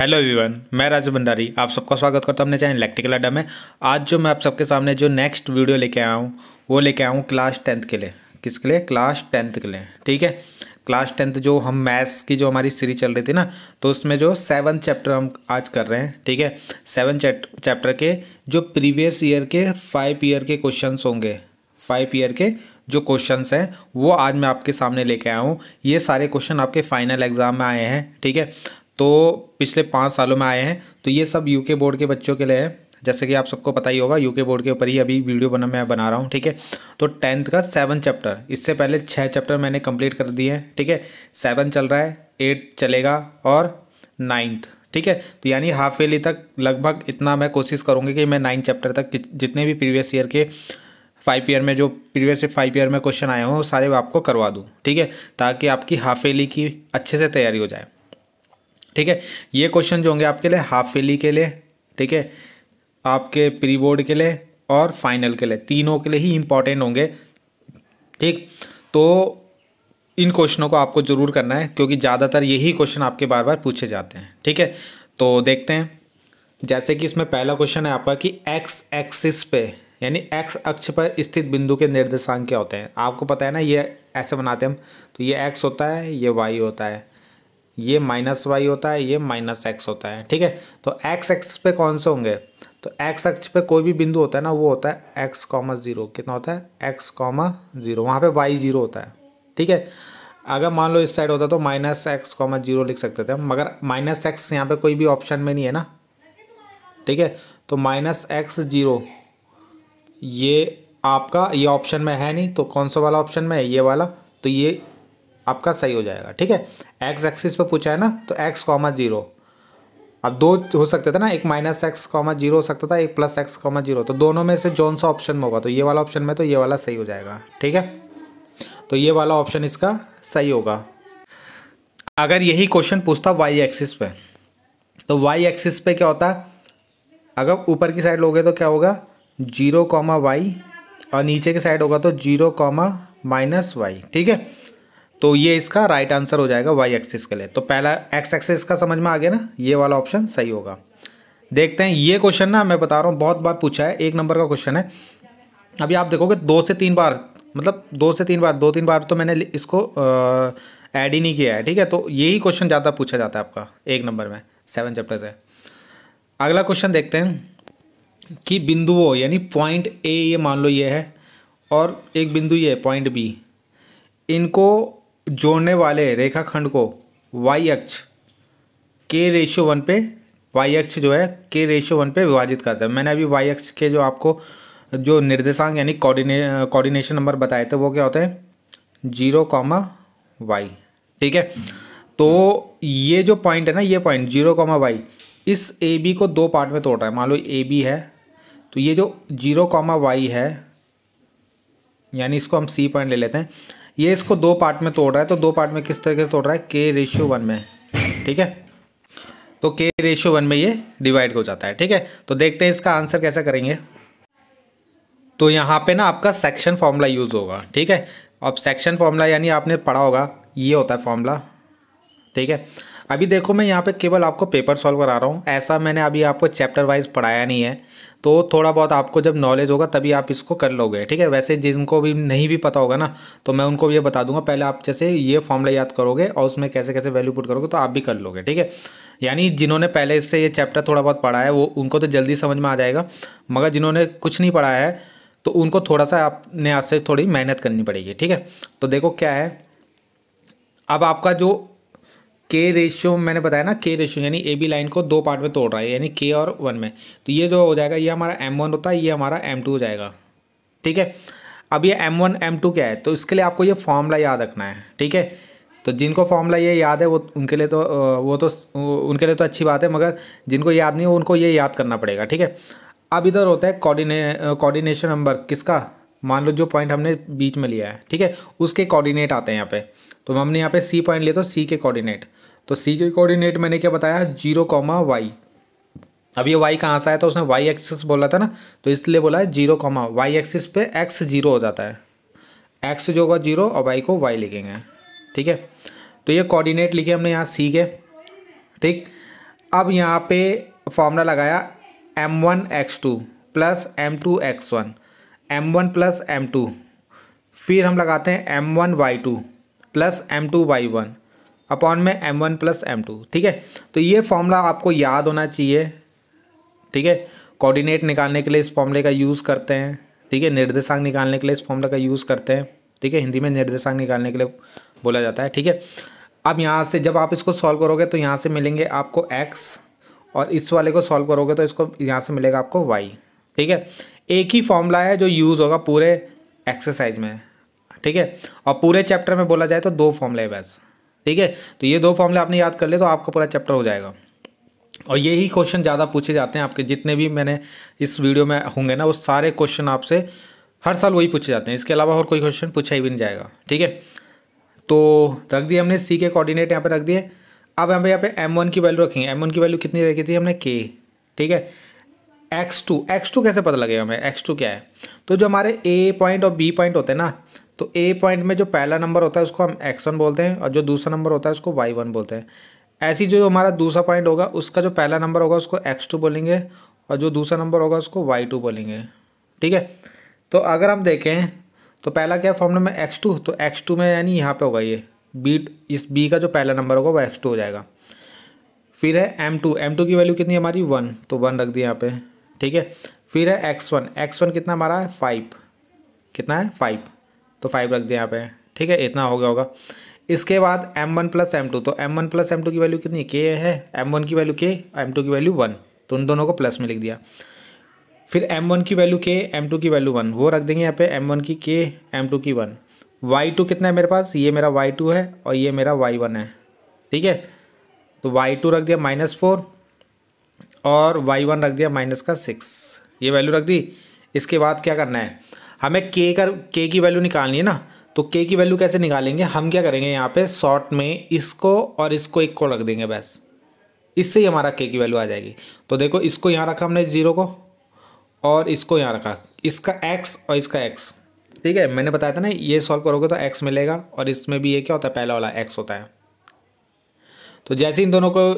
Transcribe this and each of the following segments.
hello everyone मैं राजू भंडारी आप सबका स्वागत करता हूं अपने चैनल इलेक्ट्रिकल अड्डा में आज जो मैं आप सबके सामने जो नेक्स्ट वीडियो लेके आया हूं वो लेके आया हूं क्लास टेंथ के लिए किसके लिए क्लास टेंथ के लिए ठीक है क्लास टेंथ जो हम मैथ्स की जो हमारी सीरीज चल रही थी ना तो उसमें जो सेवन चैप्टर हम आज कर रहे हैं ठीक है सेवन चैप्टर के जो प्रीवियस ईयर के फाइव ईयर के क्वेश्चन होंगे फाइव ईयर के जो क्वेश्चंस हैं वो आज मैं आपके सामने लेके आया हूँ ये सारे क्वेश्चन आपके फाइनल एग्ज़ाम में आए हैं ठीक है तो पिछले पाँच सालों में आए हैं तो ये सब यूके बोर्ड के बच्चों के लिए है जैसे कि आप सबको पता ही होगा यूके बोर्ड के ऊपर ही अभी वीडियो बना मैं बना रहा हूँ ठीक है तो टेंथ का सेवन चैप्टर इससे पहले छः चैप्टर मैंने कंप्लीट कर दिए हैं ठीक है सेवन चल रहा है एट चलेगा और नाइन्थ ठीक है तो यानी हाफ वेली तक लगभग इतना मैं कोशिश करूँगी कि मैं नाइन्थ चैप्टर तक जितने भी प्रीवियस ईयर के फाइव ईयर में जो प्रीवियस फाइव ईयर में क्वेश्चन आए हों वो सारे आपको करवा दूँ ठीक है ताकि आपकी हाफ वेली की अच्छे से तैयारी हो जाए ठीक है ये क्वेश्चन जो होंगे आपके लिए हाफ फेली के लिए ठीक है आपके प्री बोर्ड के लिए और फाइनल के लिए तीनों के लिए ही इंपॉर्टेंट होंगे ठीक तो इन क्वेश्चनों को आपको ज़रूर करना है क्योंकि ज़्यादातर यही क्वेश्चन आपके बार बार पूछे जाते हैं ठीक है तो देखते हैं जैसे कि इसमें पहला क्वेश्चन है आपका कि एक्स एक्सिस पे यानी एक्स अक्ष पर स्थित बिंदु के निर्देशांक क्या होते हैं आपको पता है ना ये ऐसे बनाते हैं हम तो ये एक्स होता है ये वाई होता है ये माइनस वाई होता है ये माइनस एक्स होता है ठीक है तो एक्स एक्स पे कौन से होंगे तो एक्स एक्स पे कोई भी बिंदु होता है ना वो होता है एक्स कॉमा ज़ीरो कितना होता है एक्स कॉमा ज़ीरो वहाँ पे वाई ज़ीरो होता है ठीक है अगर मान लो इस साइड होता तो माइनस एक्स कॉमा जीरो लिख सकते थे मगर माइनस एक्स यहाँ पर कोई भी ऑप्शन में नहीं है ना ठीक है तो माइनस एक्स जीरो ये आपका ये ऑप्शन में है नहीं तो कौन सा वाला ऑप्शन में है ये वाला तो ये आपका सही हो जाएगा ठीक है एक्स एक्सिस पर पूछा है ना तो एक्स कॉमा जीरो अब दो हो सकते थे ना एक माइनस एक्स कॉमा जीरो हो सकता था एक प्लस एक्स कॉमा जीरो तो दोनों में से जौन सा ऑप्शन में होगा तो ये वाला ऑप्शन में तो ये वाला सही हो जाएगा ठीक है तो ये वाला ऑप्शन इसका सही होगा अगर यही क्वेश्चन पूछता वाई एक्सिस पे तो वाई एक्सिस पे क्या होता अगर ऊपर की साइड लोगे तो क्या होगा जीरो कॉमा वाई और नीचे की साइड होगा तो जीरो कॉमा माइनस वाई ठीक है तो ये इसका राइट आंसर हो जाएगा वाई एक्सिस के लिए तो पहला एक्स एक्सिस का समझ में आ गया ना ये वाला ऑप्शन सही होगा देखते हैं ये क्वेश्चन ना मैं बता रहा हूँ बहुत बार पूछा है एक नंबर का क्वेश्चन है अभी आप देखोगे दो से तीन बार मतलब दो से तीन बार दो तीन बार तो मैंने इसको ऐड ही नहीं किया है ठीक है तो यही क्वेश्चन ज़्यादा पूछा जाता है आपका एक नंबर में सेवन चैप्टर से अगला क्वेश्चन देखते हैं कि बिंदुओं यानी पॉइंट ए ये मान लो ये है और एक बिंदु ये है पॉइंट बी इनको जोड़ने वाले रेखाखंड को वाई अक्ष के रेशियो वन पे वाई अक्ष जो है के रेशियो वन पे विभाजित करता है मैंने अभी वाई अक्ष के जो आपको जो निर्देशांक यानी कोऑर्डिनेशन कौडिने, नंबर बताए थे वो क्या होते हैं जीरो कॉमा वाई ठीक है तो ये जो पॉइंट है ना ये पॉइंट जीरो कॉमा वाई इस ए बी को दो पार्ट में तोड़ रहा है मान लो ए बी है तो ये जो जीरो कॉमा वाई है यानी इसको हम सी पॉइंट ले लेते हैं ये इसको दो पार्ट में तोड़ रहा है तो दो पार्ट में किस तरीके से तोड़ रहा है के रेशियो वन में ठीक है तो के रेशियो वन में ये डिवाइड हो जाता है ठीक है तो देखते हैं इसका आंसर कैसे करेंगे तो यहाँ पे ना आपका सेक्शन फॉर्मूला यूज़ होगा ठीक है अब सेक्शन फॉर्मूला यानी आपने पढ़ा होगा ये होता है फॉर्मूला ठीक है अभी देखो मैं यहाँ पे केवल आपको पेपर सॉल्व करा रहा हूँ ऐसा मैंने अभी आपको चैप्टर वाइज पढ़ाया नहीं है तो थोड़ा बहुत आपको जब नॉलेज होगा तभी आप इसको कर लोगे ठीक है वैसे जिनको भी नहीं भी पता होगा ना तो मैं उनको ये बता दूंगा पहले आप जैसे ये फॉर्मला याद करोगे और उसमें कैसे कैसे वैल्यू पुट करोगे तो आप भी कर लोगे ठीक है यानी जिन्होंने पहले इससे ये चैप्टर थोड़ा बहुत पढ़ा है वो उनको तो जल्दी समझ में आ जाएगा मगर जिन्होंने कुछ नहीं पढ़ा है तो उनको थोड़ा सा आपने आज से थोड़ी मेहनत करनी पड़ेगी ठीक है तो देखो क्या है अब आपका जो के रेशियो मैंने बताया ना के रेशियो यानी ए बी लाइन को दो पार्ट में तोड़ रहा है यानी के और वन में तो ये जो हो जाएगा ये हमारा एम वन होता है ये हमारा एम टू हो जाएगा ठीक है अब ये एम वन एम टू क्या है तो इसके लिए आपको ये फॉर्मूला याद रखना है ठीक है तो जिनको फॉर्मूला ये याद है वो उनके लिए तो वो तो उनके लिए तो अच्छी बात है मगर जिनको याद नहीं हो उनको ये याद करना पड़ेगा ठीक है अब इधर होता है कोऑर्डिने कोऑर्डिनेशन नंबर किसका मान लो जो पॉइंट हमने बीच में लिया है ठीक है उसके कोऑर्डिनेट आते हैं यहाँ पे तो हमने यहाँ पे सी पॉइंट लिया तो सी के कोऑर्डिनेट तो सी के कोऑर्डिनेट मैंने क्या बताया जीरो कॉमा वाई अब ये वाई कहाँ से आया था उसने वाई एक्सिस बोला था ना तो इसलिए बोला है जीरो कॉमा वाई एक्सिस पे एक्स जीरो हो जाता है एक्स जो होगा जीरो और वाई को वाई लिखेंगे ठीक है तो ये कोऑर्डिनेट लिखे हमने यहाँ सी के ठीक अब यहाँ पे फॉर्मूला लगाया M one X two plus M two X one M one plus M two फिर हम लगाते हैं M one Y two plus M two Y one upon में M one plus M two ठीक है तो ये फॉर्मूला आपको याद होना चाहिए ठीक है कोऑर्डिनेट निकालने के लिए इस फॉर्मूले का यूज़ करते हैं ठीक है निर्देशांक निकालने के लिए इस फॉर्मूला का यूज़ करते हैं ठीक है हिंदी में निर्देशांक निकालने के लिए बोला जाता है ठीक है अब यहाँ से जब आप इसको सॉल्व करोगे तो यहाँ से मिलेंगे आपको एक्स और इस वाले को सॉल्व करोगे तो इसको यहाँ से मिलेगा आपको वाई ठीक है एक ही फॉर्मूला है जो यूज़ होगा पूरे एक्सरसाइज में ठीक है और पूरे चैप्टर में बोला जाए तो दो फॉर्मूला है बस ठीक है तो ये दो फॉर्मूले आपने याद कर ले तो आपका पूरा चैप्टर हो जाएगा और यही क्वेश्चन ज़्यादा पूछे जाते हैं आपके जितने भी मैंने इस वीडियो में होंगे ना वो सारे क्वेश्चन आपसे हर साल वही पूछे जाते हैं इसके अलावा और कोई क्वेश्चन पूछा ही भी नहीं जाएगा ठीक है तो रख दिए हमने सी के कोऑर्डिनेट यहाँ पर रख दिए अब हम यहाँ पे एम वन की वैल्यू रखेंगे एम वन की वैल्यू कितनी रखी थी हमने के ठीक है एक्स टू एक्स टू कैसे पता लगेगा हमें एक्स टू क्या है तो जो हमारे ए पॉइंट और बी पॉइंट होते हैं ना तो ए पॉइंट में जो पहला नंबर होता है उसको हम एक्स वन बोलते हैं और जो दूसरा नंबर होता है उसको वाई वन बोलते हैं ऐसी जो हमारा दूसरा पॉइंट होगा उसका जो पहला नंबर होगा उसको एक्स टू बोलेंगे और जो दूसरा नंबर होगा उसको वाई टू बोलेंगे ठीक है तो अगर हम देखें तो पहला क्या फॉर्म नंबर एक्स टू तो एक्स टू में यानी यहाँ पर होगा ये बी इस बी का जो पहला नंबर होगा वो एक्स टू हो जाएगा फिर है एम टू एम टू की वैल्यू कितनी हमारी वन तो वन रख दी यहाँ पे ठीक है फिर है एक्स वन एक्स वन कितना हमारा है फाइव कितना है फाइव तो फाइव रख दिया यहाँ पे ठीक है इतना हो गया होगा इसके बाद M one plus M two तो M one plus M two की वैल्यू कितनी के है एम वन की वैल्यू के एम टू की वैल्यू वन तो उन दोनों को प्लस में लिख दिया फिर एम वन की वैल्यू के एम टू की वैल्यू वन वो रख देंगे यहाँ पे एम वन की के एम टू की वन वाई टू कितना है मेरे पास ये मेरा वाई टू है और ये मेरा वाई वन है ठीक है तो वाई टू रख दिया माइनस फोर और वाई वन रख दिया माइनस का सिक्स ये वैल्यू रख दी इसके बाद क्या करना है हमें के का के की वैल्यू निकालनी है ना तो के की वैल्यू कैसे निकालेंगे हम क्या करेंगे यहाँ पे शॉर्ट में इसको और इसको एक को रख देंगे बस इससे ही हमारा के की वैल्यू आ जाएगी तो देखो इसको यहाँ रखा हमने जीरो को और इसको यहाँ रखा इसका एक्स और इसका एक्स ठीक है मैंने बताया था ना ये सॉल्व करोगे तो एक्स मिलेगा और इसमें भी ये क्या होता है पहला वाला एक्स होता है तो जैसे इन दोनों को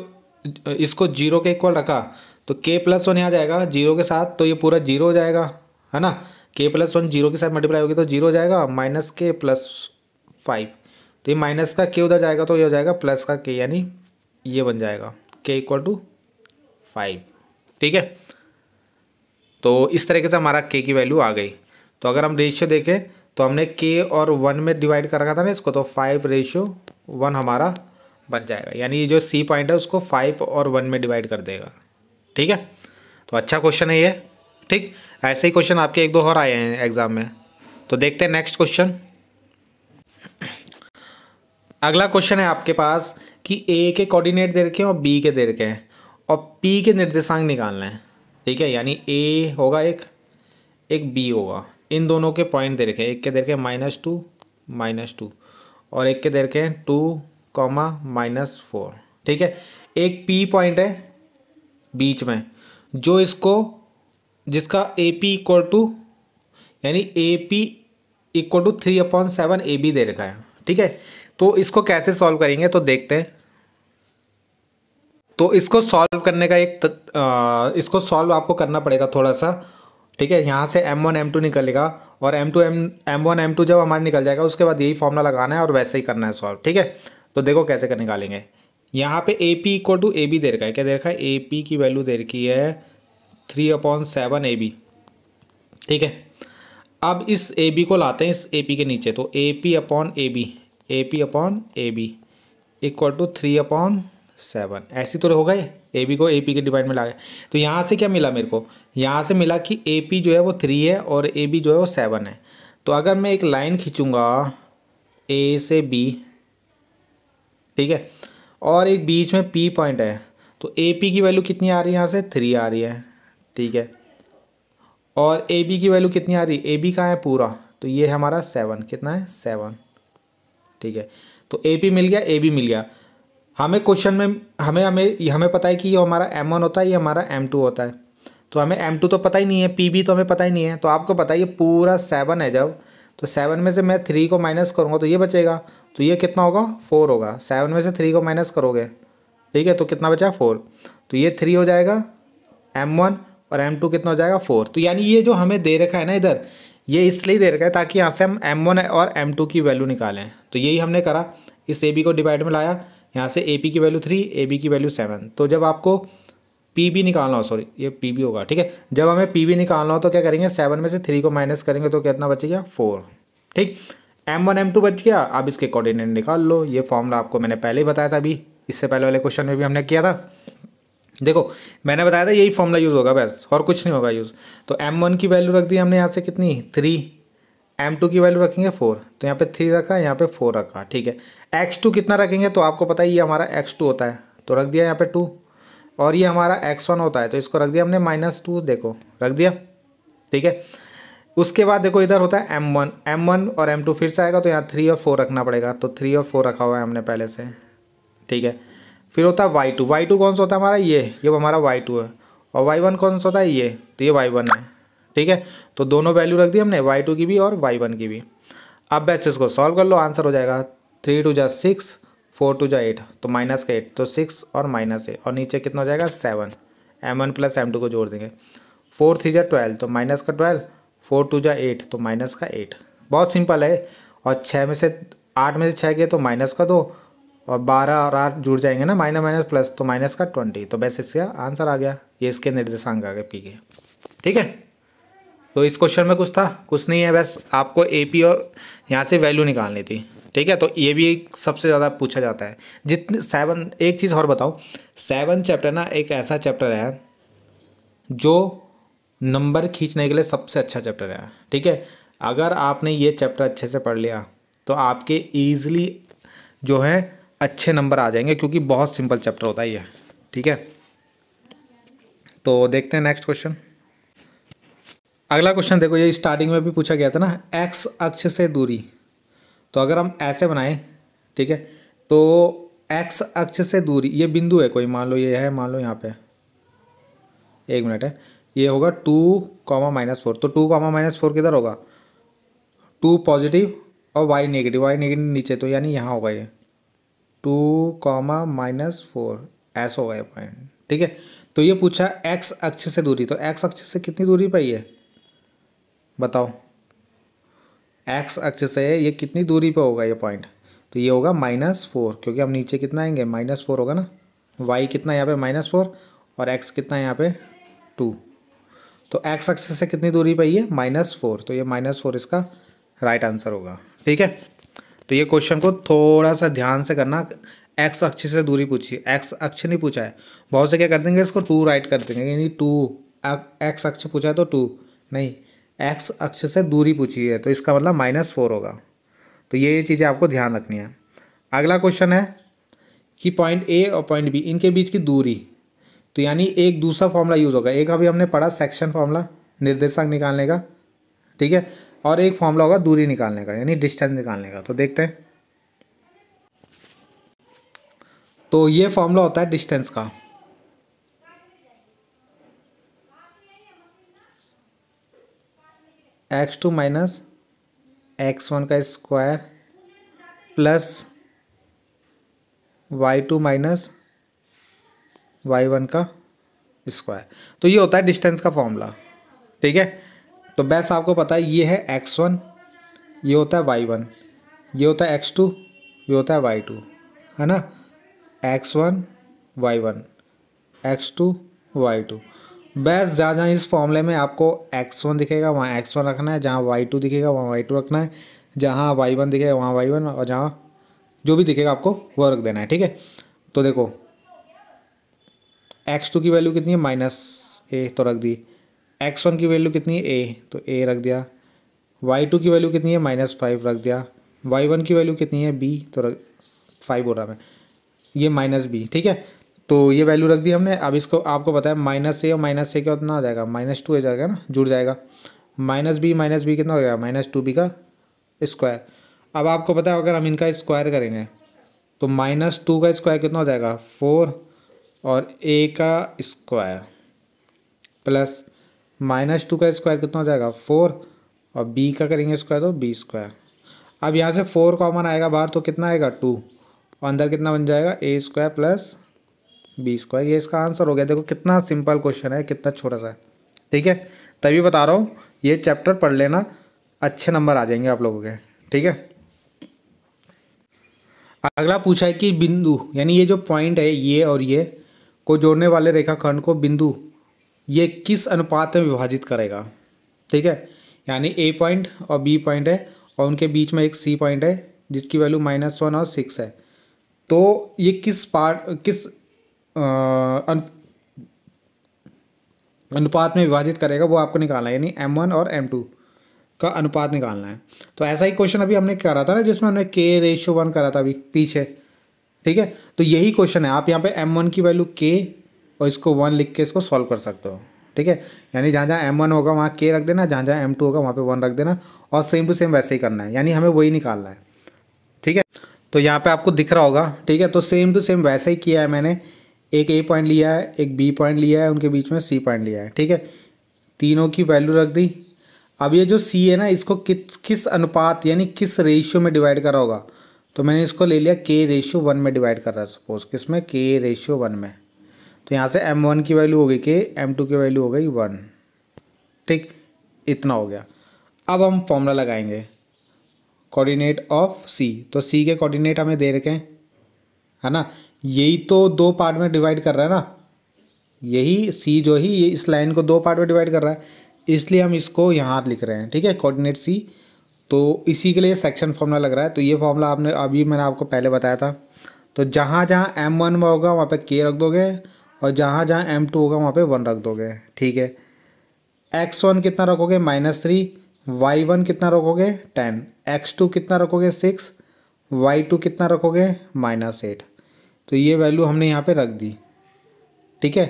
इसको जीरो के इक्वल रखा तो के प्लस वन यहाँ जाएगा जीरो के साथ तो ये पूरा जीरो हो जाएगा है ना के प्लस वन जीरो के साथ मल्टीप्लाई होगी तो जीरो हो जाएगा माइनस के प्लस फाइव तो ये माइनस का के उधर जाएगा तो ये हो जाएगा प्लस का के यानी ये बन जाएगा के इक्वल टू फाइव ठीक है तो इस तरीके से हमारा के की वैल्यू आ गई तो अगर हम रेशियो देखें तो हमने के और वन में डिवाइड कर रखा था ना इसको तो फाइव रेशियो वन हमारा बच जाएगा यानी ये जो सी पॉइंट है उसको फाइव और वन में डिवाइड कर देगा ठीक है तो अच्छा क्वेश्चन है ये ठीक ऐसे ही क्वेश्चन आपके एक दो और आए हैं एग्ज़ाम में तो देखते हैं नेक्स्ट क्वेश्चन अगला क्वेश्चन है आपके पास कि ए के कोऑर्डिनेट दे रखे हैं और बी के दे रखे हैं और पी के निर्देशांक निकालना है ठीक है यानी ए होगा एक एक बी होगा इन दोनों के पॉइंट दे रखे हैं एक के दे रखे हैं माइनस टू माइनस टू और एक के दे रखे हैं टू कॉमा माइनस फोर ठीक है एक पी पॉइंट है बीच में जो इसको जिसका ए पी इक्वल टू यानी A P equal to three upon seven A B दे रखा है ठीक है तो इसको कैसे सॉल्व करेंगे तो देखते हैं तो इसको सॉल्व करने का एक तत, आ, इसको सॉल्व आपको करना पड़ेगा थोड़ा सा ठीक है यहाँ से एम वन एम टू निकलेगा और M two M M one M two जब हमारे निकल जाएगा उसके बाद यही फॉर्मूला लगाना है और वैसे ही करना है सॉल्व ठीक है तो देखो कैसे कर निकालेंगे यहाँ पे A P equal to A B दे रखा है क्या दे रखा है ए पी की वैल्यू दे रखी है three upon seven A B ठीक है अब इस ए बी को लाते हैं इस ए पी के नीचे तो A P upon A B A P upon A B equal to three upon seven ऐसी तो हो गए ए बी को ए पी के डिवाइड में ला गए तो यहाँ से क्या मिला मेरे को यहाँ से मिला कि ए पी जो है वो थ्री है और ए बी जो है वो सेवन है तो अगर मैं एक लाइन खींचूँगा ए से बी ठीक है और एक बीच में पी पॉइंट है तो ए पी की वैल्यू कितनी आ रही है यहाँ से थ्री आ रही है ठीक है और ए बी की वैल्यू कितनी आ रही है ए बी का है पूरा तो ये है हमारा सेवन कितना है सेवन ठीक है तो ए पी मिल गया ए बी मिल गया हमें क्वेश्चन में हमें हमें हमें पता है कि ये हमारा एम वन होता है ये हमारा एम टू होता है तो हमें एम टू तो पता ही नहीं है पी बी तो हमें पता ही नहीं है तो आपको पता है ये पूरा सेवन है जब तो सेवन में से मैं थ्री को माइनस करूँगा तो ये बचेगा तो ये कितना होगा फोर होगा सेवन में से थ्री को माइनस करोगे ठीक है तो कितना बचा फोर तो ये थ्री हो जाएगा एम वन और एम टू कितना हो जाएगा फोर तो यानी ये जो हमें दे रखा है ना इधर ये इसलिए दे रखा है ताकि यहाँ से हम एम वन और एम टू की वैल्यू निकालें तो यही हमने करा इस ए बी को डिवाइड में लाया यहाँ से ए पी की वैल्यू थ्री ए बी की वैल्यू सेवन तो जब आपको पी बी निकालना हो सॉरी ये पी बी होगा ठीक है जब हमें पी बी निकालना हो तो क्या करेंगे सेवन में से थ्री को माइनस करेंगे तो कितना बचेगा फोर ठीक एम वन एम टू बच गया अब इसके कोऑर्डिनेट निकाल लो ये फॉर्मूला आपको मैंने पहले ही बताया था अभी इससे पहले वाले क्वेश्चन में भी हमने किया था देखो मैंने बताया था यही फॉर्मूला यूज़ होगा बस और कुछ नहीं होगा यूज़ तो एम वन की वैल्यू रख दी हमने यहाँ से कितनी थ्री एम टू की वैल्यू रखेंगे फोर तो यहाँ पे थ्री रखा यहाँ पे फोर रखा ठीक है एक्स टू कितना रखेंगे तो आपको पता ही ये हमारा एक्स टू होता है तो रख दिया यहाँ पे टू और ये हमारा एक्स वन होता है तो इसको रख दिया हमने माइनस टू देखो रख दिया ठीक है उसके बाद देखो इधर होता है एम वन एम वन और एम टू फिर से आएगा तो यहाँ थ्री और फोर रखना पड़ेगा तो थ्री और फोर रखा हुआ है हमने पहले से ठीक है फिर होता है वाई टू वाई टू कौन सा होता है हमारा ये ये हमारा वाई टू है और वाई वन कौन सा होता है ये तो ये वाई वन है ठीक है तो दोनों वैल्यू रख दी हमने वाई टू की भी और वाई वन की भी अब बैच इसको सॉल्व कर लो आंसर हो जाएगा थ्री टू जा सिक्स फोर टू जा एट तो माइनस का एट तो सिक्स और माइनस एट और नीचे कितना हो जाएगा seven M one plus M two को जोड़ देंगे फोर थ्री जा ट्वेल्व तो माइनस का ट्वेल्व फोर टू जा एट तो माइनस का एट बहुत सिंपल है और छः में से आठ में से छः गए तो माइनस का दो और बारह और आठ जुड़ जाएंगे ना माइनस माइनस प्लस तो माइनस का ट्वेंटी तो बस इसका आंसर आ गया ये इसके निर्देशांक आ गए पी के ठीक है तो इस क्वेश्चन में कुछ था कुछ नहीं है बस आपको एपी और यहाँ से वैल्यू निकालनी थी ठीक है तो ये भी सबसे ज़्यादा पूछा जाता है जितने सेवन एक चीज़ और बताऊँ सेवन चैप्टर ना एक ऐसा चैप्टर है जो नंबर खींचने के लिए सबसे अच्छा चैप्टर है ठीक है अगर आपने ये चैप्टर अच्छे से पढ़ लिया तो आपके ईजिली जो है अच्छे नंबर आ जाएंगे क्योंकि बहुत सिंपल चैप्टर होता है ये ठीक है तो देखते हैं नेक्स्ट क्वेश्चन अगला क्वेश्चन देखो ये स्टार्टिंग में भी पूछा गया था ना एक्स अक्ष से दूरी तो अगर हम ऐसे बनाएं ठीक है तो एक्स अक्ष से दूरी ये बिंदु है कोई मान लो ये है मान लो यहाँ पे एक मिनट है ये होगा टू कॉमा माइनस फोर तो टू कॉमा माइनस फोर किधर होगा टू पॉजिटिव और वाई नेगेटिव वाई नेगेटिव नीचे तो यानी यहाँ होगा ये टू कॉमा माइनस फोर ऐसा होगा ये पॉइंट ठीक है तो ये पूछा एक्स अक्ष से दूरी तो एक्स अक्ष से कितनी दूरी पाई है बताओ एक्स अक्ष से ये कितनी दूरी पे होगा ये पॉइंट तो ये होगा माइनस फोर क्योंकि हम नीचे कितना आएंगे माइनस फोर होगा ना वाई कितना यहाँ पे माइनस फोर और एक्स कितना यहाँ पे टू तो एक्स अक्ष से कितनी दूरी पर ये माइनस फोर तो ये माइनस फोर इसका राइट आंसर होगा ठीक है तो ये क्वेश्चन को थोड़ा सा ध्यान से करना एक्स अक्ष से दूरी पूछिए एक्स अक्ष नहीं पूछा है बहुत से क्या कर देंगे इसको टू राइट कर देंगे यानी टू एक्स अक्ष पूछा है तो टू नहीं एक्स अक्ष से दूरी पूछी है तो इसका मतलब माइनस फोर होगा तो ये चीज़ें आपको ध्यान रखनी है अगला क्वेश्चन है कि पॉइंट ए और पॉइंट बी इनके बीच की दूरी तो यानी एक दूसरा फॉर्मूला यूज़ होगा एक अभी हमने पढ़ा सेक्शन फॉर्मूला निर्देशांक निकालने का ठीक है और एक फॉर्मूला होगा दूरी निकालने का यानी डिस्टेंस निकालने का तो देखते हैं तो ये फॉर्मूला होता है डिस्टेंस का X two minus X one का square plus Y two minus Y one का स्क्वायर तो ये होता है डिस्टेंस का फॉर्मूला ठीक है तो बस आपको पता है ये है एक्स वन ये होता है वाई वन ये होता है एक्स टू ये होता है वाई टू है ना X one Y one X two Y two बस जहाँ जहाँ इस फॉर्मूले में आपको एक्स वन दिखेगा वहाँ एक्स वन रखना है जहाँ वाई टू दिखेगा वहाँ वाई टू रखना है जहाँ वाई वन दिखेगा वहाँ वाई वन और जहाँ जो भी दिखेगा आपको वो रख देना है ठीक है तो देखो एक्स टू की वैल्यू कितनी है माइनस ए तो रख दी एक्स वन की वैल्यू कितनी है ए तो ए रख दिया वाई टू की वैल्यू कितनी है माइनस फाइव रख दिया वाई वन की वैल्यू कितनी है बी तो रख फाइव बोल रहा मैं ये माइनस बी ठीक है तो ये वैल्यू रख दी हमने अब इसको आपको बताया माइनस ए और माइनस ए क्या उतना हो जाएगा माइनस टू हो जाएगा ना जुड़ जाएगा माइनस बी माइनस बी कितना हो जाएगा माइनस टू बी का स्क्वायर अब आपको पता है अगर हम इनका स्क्वायर करेंगे तो माइनस टू का स्क्वायर कितना हो जाएगा फोर और ए का स्क्वायर प्लस माइनस टू का स्क्वायर कितना हो जाएगा फोर और बी का करेंगे स्क्वायर तो बी स्क्वायर अब यहाँ से फोर कॉमन आएगा बाहर तो कितना आएगा टू और अंदर कितना बन जाएगा A square plus B square ये इसका आंसर हो गया देखो कितना सिंपल क्वेश्चन है कितना छोटा सा है ठीक है तभी बता रहा हूँ ये चैप्टर पढ़ लेना अच्छे नंबर आ जाएंगे आप लोगों के ठीक है अगला पूछा है कि बिंदु यानी ये जो पॉइंट है ये और ये को जोड़ने वाले रेखाखंड को बिंदु ये किस अनुपात में विभाजित करेगा ठीक है यानी ए पॉइंट और बी पॉइंट है और उनके बीच में एक सी पॉइंट है जिसकी वैल्यू माइनस वन और सिक्स है तो ये किस पार्ट किस अनुपात में विभाजित करेगा वो आपको निकालना है यानी एम वन और एम टू का अनुपात निकालना है तो ऐसा ही क्वेश्चन अभी हमने करा था ना जिसमें हमने के रेशियो वन करा था अभी पीछे ठीक है तो यही क्वेश्चन है आप यहाँ पे एम वन की वैल्यू के और इसको वन लिख के इसको सॉल्व कर सकते हो ठीक है यानी जहाँ जहाँ एम वन होगा वहाँ के रख देना जहाँ जहाँ एम टू होगा वहाँ पे वन रख देना और सेम टू सेम वैसे ही करना है यानी हमें वही निकालना है ठीक है तो यहाँ पर आपको दिख रहा होगा ठीक है तो सेम टू सेम वैसे ही किया है मैंने एक ए पॉइंट लिया है एक बी पॉइंट लिया है उनके बीच में सी पॉइंट लिया है ठीक है तीनों की वैल्यू रख दी अब ये जो सी है ना इसको किस किस अनुपात यानी किस रेशियो में डिवाइड करा होगा तो मैंने इसको ले लिया के रेशियो वन में डिवाइड कर रहा है सपोज किस में के रेशियो वन में तो यहाँ से एम वन की वैल्यू हो गई के एम टू की वैल्यू हो गई वन ठीक इतना हो गया अब हम फॉर्मूला लगाएंगे कोऑर्डिनेट ऑफ सी तो सी के कोऑर्डिनेट हमें दे रखे हैं है ना यही तो दो पार्ट में डिवाइड कर रहा है ना यही सी जो ही ये इस लाइन को दो पार्ट में डिवाइड कर रहा है इसलिए हम इसको यहाँ लिख रहे हैं ठीक है कोऑर्डिनेट सी तो इसी के लिए सेक्शन फॉर्मूला लग रहा है तो ये फॉर्मूला आपने अभी मैंने आपको पहले बताया था तो जहाँ जहाँ एम वन में होगा वहाँ पे के रख दोगे और जहाँ जहाँ एम टू होगा वहाँ पे वन रख दोगे ठीक है एक्स वन कितना रखोगे माइनस थ्री वाई वन कितना रखोगे टेन एक्स टू कितना रखोगे सिक्स वाई टू कितना रखोगे माइनस एट तो ये वैल्यू हमने यहाँ पे रख दी ठीक है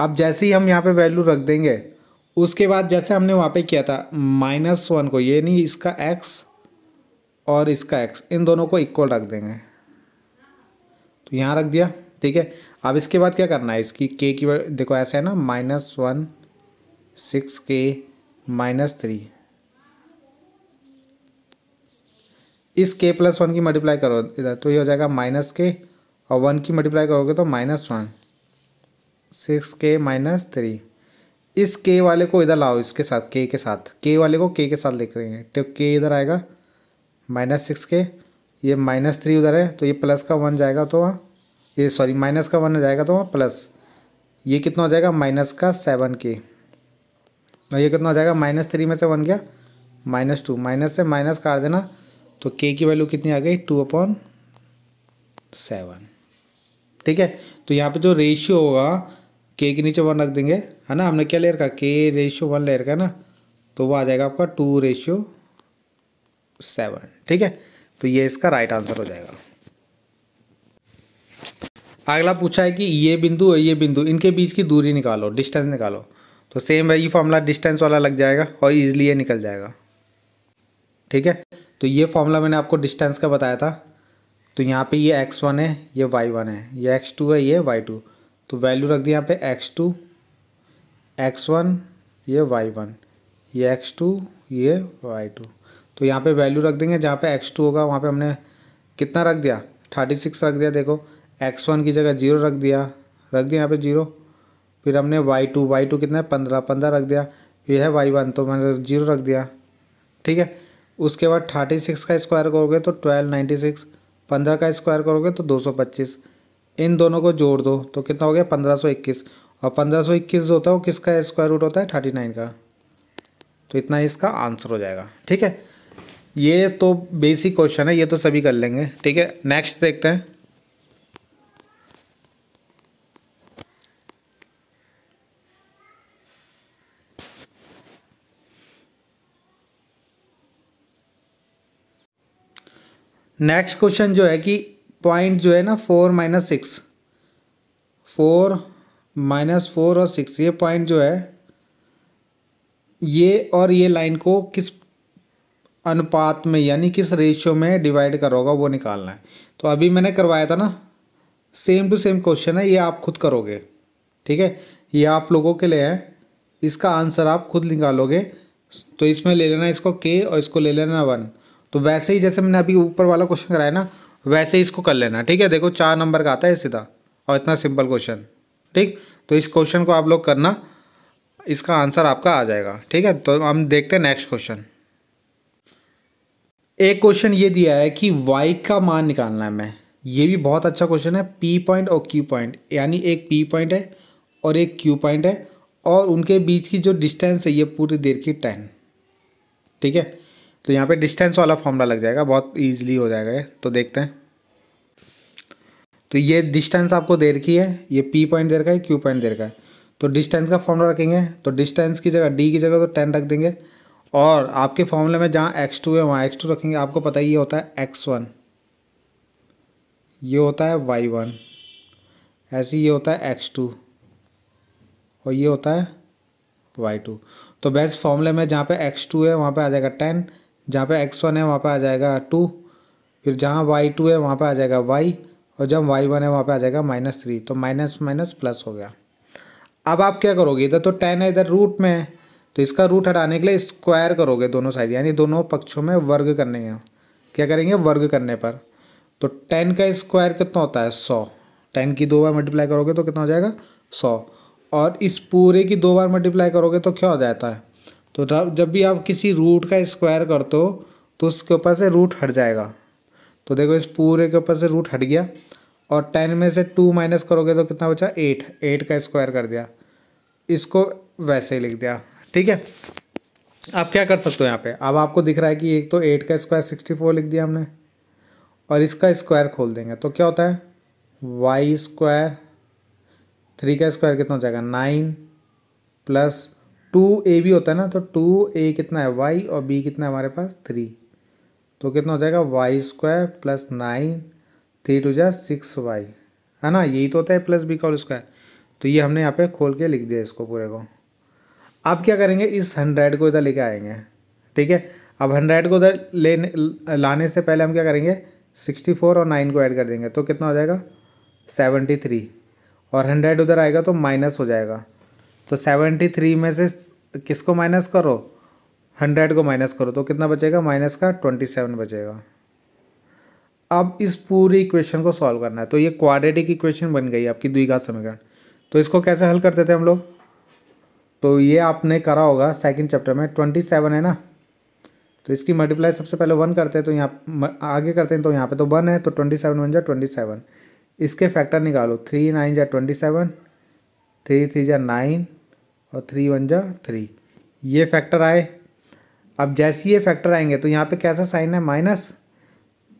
अब जैसे ही हम यहाँ पे वैल्यू रख देंगे उसके बाद जैसे हमने वहाँ पे किया था माइनस वन को ये नहीं इसका एक्स और इसका एक्स इन दोनों को इक्वल रख देंगे तो यहाँ रख दिया ठीक है अब इसके बाद क्या करना है इसकी के की देखो ऐसा है ना माइनस वन सिक्स के माइनस थ्री इस के प्लस वन की मल्टीप्लाई करो इधर तो ये हो जाएगा माइनस के और वन की मल्टीप्लाई करोगे तो माइनस वन सिक्स के माइनस थ्री इस के वाले को इधर लाओ इसके साथ के के साथ के वाले को के के साथ लिख रहे हैं तो के इधर आएगा माइनस सिक्स के ये माइनस थ्री उधर है तो ये प्लस का वन जाएगा तो वहाँ ये सॉरी माइनस का वन जाएगा तो वहाँ प्लस ये कितना हो जाएगा माइनस का सेवन के और ये कितना हो जाएगा माइनस थ्री में से वन गया माइनस टू माइनस से माइनस काट देना तो के की वैल्यू कितनी आ गई टू अपॉन सेवन ठीक है तो यहाँ पे जो रेशियो होगा के के नीचे वन रख देंगे है ना हमने क्या ले रखा के रेशियो वन ले रखा है ना तो वो आ जाएगा आपका टू रेशियो सेवन ठीक है तो ये इसका राइट आंसर हो जाएगा अगला पूछा है कि ये बिंदु और ये बिंदु इनके बीच की दूरी निकालो डिस्टेंस निकालो तो सेम वही फॉर्मूला डिस्टेंस वाला लग जाएगा और ईजिली ये निकल जाएगा ठीक है तो ये फॉर्मूला मैंने आपको डिस्टेंस का बताया था तो यहाँ पे ये एक्स वन है ये वाई वन है ये एक्स टू है ये वाई टू तो वैल्यू रख दी यहाँ पे एक्स टू एक्स वन ये वाई वन ये एक्स टू ये वाई टू तो यहाँ पे वैल्यू रख देंगे जहाँ पे एक्स टू होगा वहाँ पे हमने कितना रख दिया थर्टी सिक्स रख दिया देखो एक्स वन की जगह जीरो रख दिया रख दिया यहाँ पे जीरो फिर हमने वाई टू वाई टू कितना है पंद्रह पंद्रह रख दिया फिर है वाई वन तो मैंने जीरो रख दिया ठीक है उसके बाद थर्टी सिक्स का स्क्वायर करोगे तो ट्वेल्व नाइन्टी सिक्स पंद्रह का स्क्वायर करोगे तो दो सौ पच्चीस इन दोनों को जोड़ दो तो कितना हो गया पंद्रह सौ इक्कीस और पंद्रह सौ इक्कीस जो होता है वो किसका स्क्वायर रूट होता है थर्टी नाइन का तो इतना ही इसका आंसर हो जाएगा ठीक है ये तो बेसिक क्वेश्चन है ये तो सभी कर लेंगे ठीक है नेक्स्ट देखते हैं नेक्स्ट क्वेश्चन जो है कि पॉइंट जो है ना four minus six four minus four और सिक्स ये पॉइंट जो है ये और ये लाइन को किस अनुपात में यानी किस रेशियो में डिवाइड करोगा वो निकालना है तो अभी मैंने करवाया था ना सेम टू सेम क्वेश्चन है ये आप खुद करोगे ठीक है ये आप लोगों के लिए है इसका आंसर आप खुद निकालोगे तो इसमें ले लेना इसको के और इसको ले लेना वन तो वैसे ही जैसे मैंने अभी ऊपर वाला क्वेश्चन कराया ना वैसे ही इसको कर लेना ठीक है देखो चार नंबर का आता है सीधा और इतना सिंपल क्वेश्चन ठीक तो इस क्वेश्चन को आप लोग करना इसका आंसर आपका आ जाएगा ठीक है तो हम देखते हैं नेक्स्ट क्वेश्चन एक क्वेश्चन ये दिया है कि वाई का मान निकालना है मैं ये भी बहुत अच्छा क्वेश्चन है पी पॉइंट और क्यू पॉइंट यानी एक पी पॉइंट है और एक क्यू पॉइंट है और उनके बीच की जो डिस्टेंस है ये पूरी देर की टेन ठीक है तो यहाँ पे डिस्टेंस वाला फॉर्मूला लग जाएगा बहुत ईजिली हो जाएगा तो देखते हैं तो ये डिस्टेंस आपको दे रखी है ये पी पॉइंट दे रखा है क्यू पॉइंट दे रखा है तो डिस्टेंस का फॉर्मूला रखेंगे तो डिस्टेंस की जगह डी की जगह तो टेन रख देंगे और आपके फॉर्मूले में जहाँ एक्स टू है वहाँ एक्स टू रखेंगे आपको पता ही ये होता है एक्स वन ये होता है वाई वन ऐसे ये होता है एक्स टू और ये होता है वाई टू तो बेस्ट फॉर्मूले में जहाँ पे एक्स टू है वहाँ पे आ जाएगा टेन जहाँ पे एक्स वन है वहाँ पे आ जाएगा टू फिर जहाँ वाई टू है वहाँ पे आ जाएगा वाई और जब वाई वन है वहाँ पे आ जाएगा माइनस थ्री तो माइनस माइनस प्लस हो गया अब आप क्या करोगे इधर तो टेन है इधर रूट में है तो इसका रूट हटाने के लिए स्क्वायर करोगे दोनों साइड यानी दोनों पक्षों में वर्ग करने हैं क्या करेंगे वर्ग करने पर तो टेन का स्क्वायर कितना होता है सौ टेन की दो बार मल्टीप्लाई करोगे तो कितना हो जाएगा सौ और इस पूरे की दो बार मल्टीप्लाई करोगे तो क्या हो जाता है तो जब भी आप किसी रूट का स्क्वायर कर दो तो उसके ऊपर से रूट हट जाएगा तो देखो इस पूरे के ऊपर से रूट हट गया और टेन में से टू माइनस करोगे तो कितना बचा एट एट का स्क्वायर कर दिया इसको वैसे ही लिख दिया ठीक है आप क्या कर सकते हो यहाँ पे अब आपको दिख रहा है कि एक तो एट का स्क्वायर सिक्सटी फोर लिख दिया हमने और इसका स्क्वायर खोल देंगे तो क्या होता है वाई स्क्वायर थ्री का स्क्वायर कितना हो जाएगा नाइन प्लस टू ए भी होता है ना तो टू ए कितना है वाई और बी कितना है हमारे पास थ्री तो कितना हो जाएगा Y square plus nine three two जा सिक्स वाई है ना यही तो होता है प्लस बी का और स्क्वायर तो ये हमने यहाँ पे खोल के लिख दिया इसको पूरे को अब क्या करेंगे इस हंड्रेड को इधर लेके आएंगे ठीक है अब हंड्रेड को इधर लेने लाने से पहले हम क्या करेंगे सिक्सटी फोर और नाइन को ऐड कर देंगे तो कितना हो जाएगा सेवेंटी थ्री और हंड्रेड उधर आएगा तो माइनस हो जाएगा तो सेवेंटी थ्री में से किसको माइनस करो हंड्रेड को माइनस करो तो कितना बचेगा माइनस का ट्वेंटी सेवन बचेगा अब इस पूरी इक्वेशन को सॉल्व करना है तो ये क्वाड्रेटिक इक्वेशन बन गई आपकी द्विघात समीकरण तो इसको कैसे हल करते थे हम लोग तो ये आपने करा होगा सेकंड चैप्टर में ट्वेंटी सेवन है ना तो इसकी मल्टीप्लाई सबसे पहले वन करते हैं तो यहाँ आगे करते हैं तो यहाँ पे तो वन है तो ट्वेंटी सेवन वन जा ट्वेंटी सेवन इसके फैक्टर निकालो थ्री नाइन जा ट्वेंटी सेवन थ्री थ्री जा नाइन और थ्री वन जा थ्री ये फैक्टर आए अब जैसे ये फैक्टर आएंगे तो यहाँ पे कैसा साइन है माइनस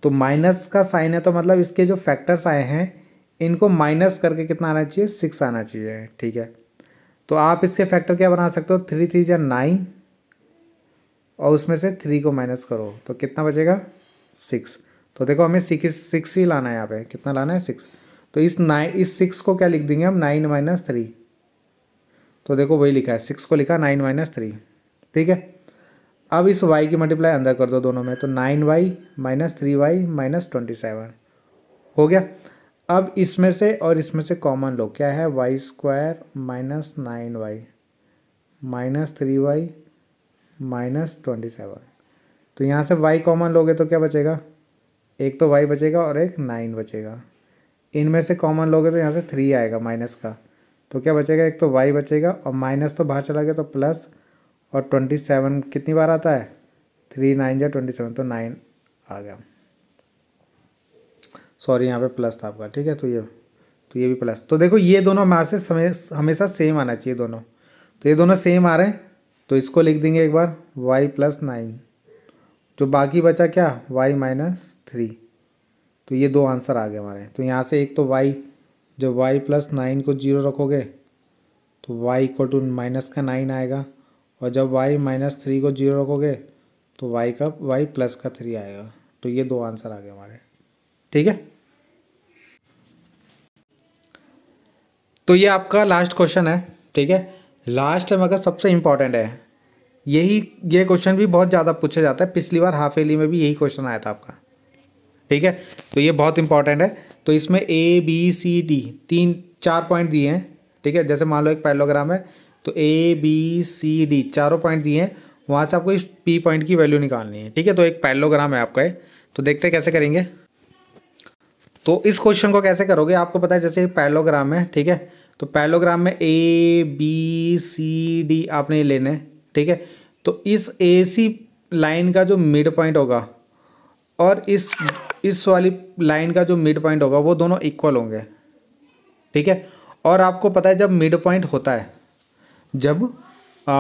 तो माइनस का साइन है तो मतलब इसके जो फैक्टर्स आए हैं इनको माइनस करके कितना आना चाहिए सिक्स आना चाहिए ठीक है तो आप इसके फैक्टर क्या बना सकते हो थ्री थ्री जा नाइन और उसमें से थ्री को माइनस करो तो कितना बचेगा सिक्स तो देखो हमें सिक्स सिक्स ही लाना है यहाँ पे कितना लाना है सिक्स तो इस नाइन इस सिक्स को क्या लिख देंगे हम नाइन माइनस थ्री तो देखो वही लिखा है सिक्स को लिखा नाइन माइनस थ्री ठीक है अब इस वाई की मल्टीप्लाई अंदर कर दो दोनों में तो nine Y minus three Y minus twenty seven हो गया अब इसमें से और इसमें से कॉमन लो क्या है Y square minus nine Y minus three Y minus twenty seven तो यहाँ से वाई कॉमन लोगे तो क्या बचेगा एक तो वाई बचेगा और एक नाइन बचेगा इनमें से कॉमन लोगे तो यहाँ से थ्री आएगा माइनस का तो क्या बचेगा एक तो वाई बचेगा और माइनस तो बाहर चला गया तो प्लस और ट्वेंटी सेवन कितनी बार आता है थ्री नाइन या ट्वेंटी सेवन तो नाइन आ गया सॉरी यहाँ पे प्लस था आपका ठीक है तो ये तो ये भी प्लस तो देखो ये दोनों मैसेज से हमेशा सेम आना चाहिए दोनों तो ये दोनों सेम आ रहे हैं तो इसको लिख देंगे एक बार वाई प्लस नाइन जो बाकी बचा क्या वाई माइनस थ्री तो ये दो आंसर आ गए हमारे तो यहाँ से एक तो वाई जब वाई प्लस नाइन को जीरो रखोगे तो वाई इक्वल टू माइनस का नाइन आएगा और जब वाई माइनस थ्री को जीरो रखोगे तो वाई का वाई प्लस का थ्री आएगा तो ये दो आंसर आ गए हमारे ठीक है तो ये आपका लास्ट क्वेश्चन है ठीक है लास्ट मगर सबसे इम्पॉर्टेंट है यही ये क्वेश्चन भी बहुत ज़्यादा पूछा जाता है पिछली बार हाफ एली में भी यही क्वेश्चन आया था आपका ठीक है तो ये बहुत इंपॉर्टेंट है तो इसमें ए बी सी डी तीन चार पॉइंट दिए हैं ठीक है जैसे मान लो एक पैलोग्राम है तो ए बी सी डी चारों पॉइंट दिए हैं वहाँ से आपको इस पी पॉइंट की वैल्यू निकालनी है ठीक है तो एक पैलोग्राम है आपका है तो देखते हैं कैसे करेंगे तो इस क्वेश्चन को कैसे करोगे आपको पता है जैसे पैलोग्राम है ठीक है तो पैलोग्राम में ए बी सी डी आपने ये लेना है ठीक है तो इस ए सी लाइन का जो मिड पॉइंट होगा और इस इस वाली लाइन का जो मिड पॉइंट होगा वो दोनों इक्वल होंगे ठीक है और आपको पता है जब मिड पॉइंट होता है जब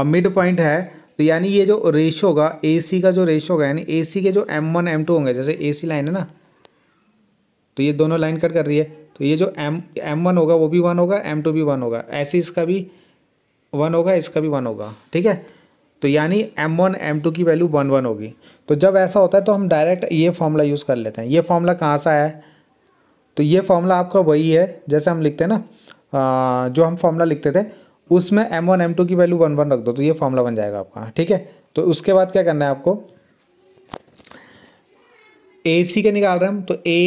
मिड पॉइंट है तो यानी ये जो रेशो होगा ए सी का जो रेशो होगा यानी ए सी के जो एम वन एम टू होंगे जैसे ए सी लाइन है ना तो ये दोनों लाइन कट कर रही है तो ये जो एम एम वन होगा वो भी वन होगा एम टू भी वन होगा ऐसे इसका भी वन होगा इसका भी वन होगा ठीक है तो यानी एम वन एम टू की वैल्यू वन वन होगी तो जब ऐसा होता है तो हम डायरेक्ट ये फॉर्मूला यूज़ कर लेते हैं ये फॉर्मूला कहाँ सा है तो ये फॉर्मूला आपका वही है जैसे हम लिखते हैं ना जो हम फॉर्मूला लिखते थे उसमें एम वन एम टू की वैल्यू वन वन रख दो तो ये फॉर्मूला बन जाएगा आपका ठीक है तो उसके बाद क्या करना है आपको ए सी के निकाल रहे हैं हम तो ए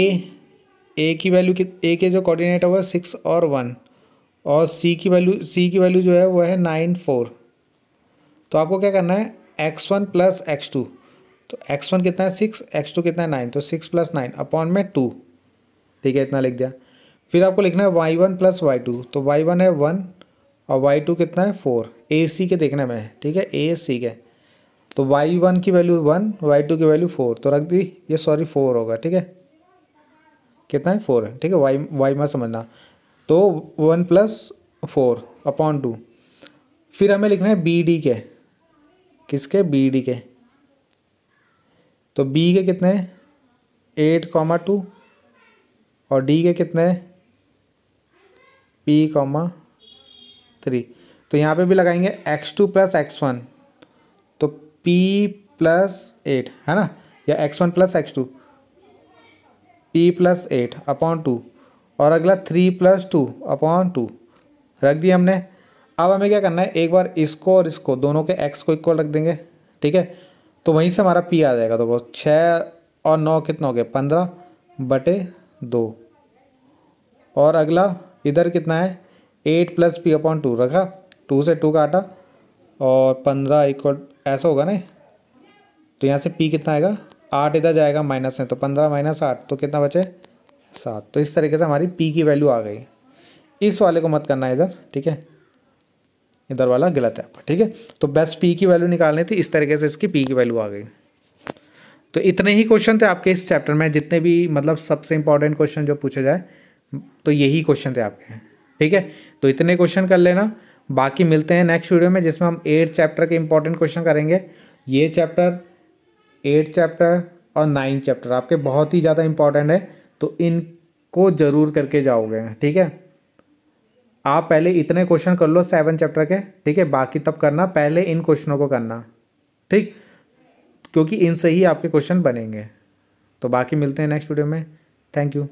ए की वैल्यू कि ए के जो कोऑर्डिनेट है सिक्स और वन और सी की वैल्यू सी की वैल्यू जो है वो है नाइन फोर तो आपको क्या करना है X one plus X two तो एक्स वन कितना है सिक्स एक्स टू कितना है नाइन तो सिक्स प्लस नाइन अपॉन में टू ठीक है इतना लिख दिया फिर आपको लिखना है Y one plus Y two तो वाई वन है वन और वाई टू कितना है फोर ए सी के देखने में ठीक है ए सी के तो वाई वन की वैल्यू वन वाई टू की वैल्यू फोर तो रख दी ये सॉरी फोर होगा ठीक है कितना है फोर है ठीक है वाई वाई में समझना तो one plus four upon two फिर हमें लिखना है बी डी के किसके बी डी के तो बी के कितने एट कॉमा टू और डी के कितने पी कॉमा थ्री तो यहाँ पे भी लगाएंगे X two plus X one तो पी प्लस एट है ना या X one plus X two P plus eight upon two और अगला three plus two upon two रख दिया हमने अब हमें क्या करना है एक बार इसको और इसको दोनों के एक्स को इक्वल रख देंगे ठीक है तो वहीं से हमारा पी आ जाएगा देखो छः और नौ कितना हो गया पंद्रह बटे दो और अगला इधर कितना है eight plus P upon two रखा टू से टू काटा और पंद्रह इक्वल ऐसा होगा ना तो यहाँ से पी कितना आएगा आठ इधर जाएगा माइनस में तो पंद्रह माइनस आठ तो कितना बचे सात तो इस तरीके से हमारी पी की वैल्यू आ गई इस वाले को मत करना है इधर ठीक है इधर वाला गलत है आपका ठीक है तो बस पी की वैल्यू निकालनी थी इस तरीके से इसकी पी की वैल्यू आ गई तो इतने ही क्वेश्चन थे आपके इस चैप्टर में जितने भी मतलब सबसे इंपॉर्टेंट क्वेश्चन जो पूछे जाए तो यही क्वेश्चन थे आपके ठीक है तो इतने क्वेश्चन कर लेना बाकी मिलते हैं नेक्स्ट वीडियो में जिसमें हम एट चैप्टर के इंपॉर्टेंट क्वेश्चन करेंगे ये चैप्टर एट चैप्टर और नाइन्थ चैप्टर आपके बहुत ही ज़्यादा इंपॉर्टेंट है तो इनको ज़रूर करके जाओगे ठीक है आप पहले इतने क्वेश्चन कर लो सेवन चैप्टर के ठीक है बाकी तब करना पहले इन क्वेश्चनों को करना ठीक क्योंकि इनसे ही आपके क्वेश्चन बनेंगे तो बाकी मिलते हैं नेक्स्ट वीडियो में थैंक यू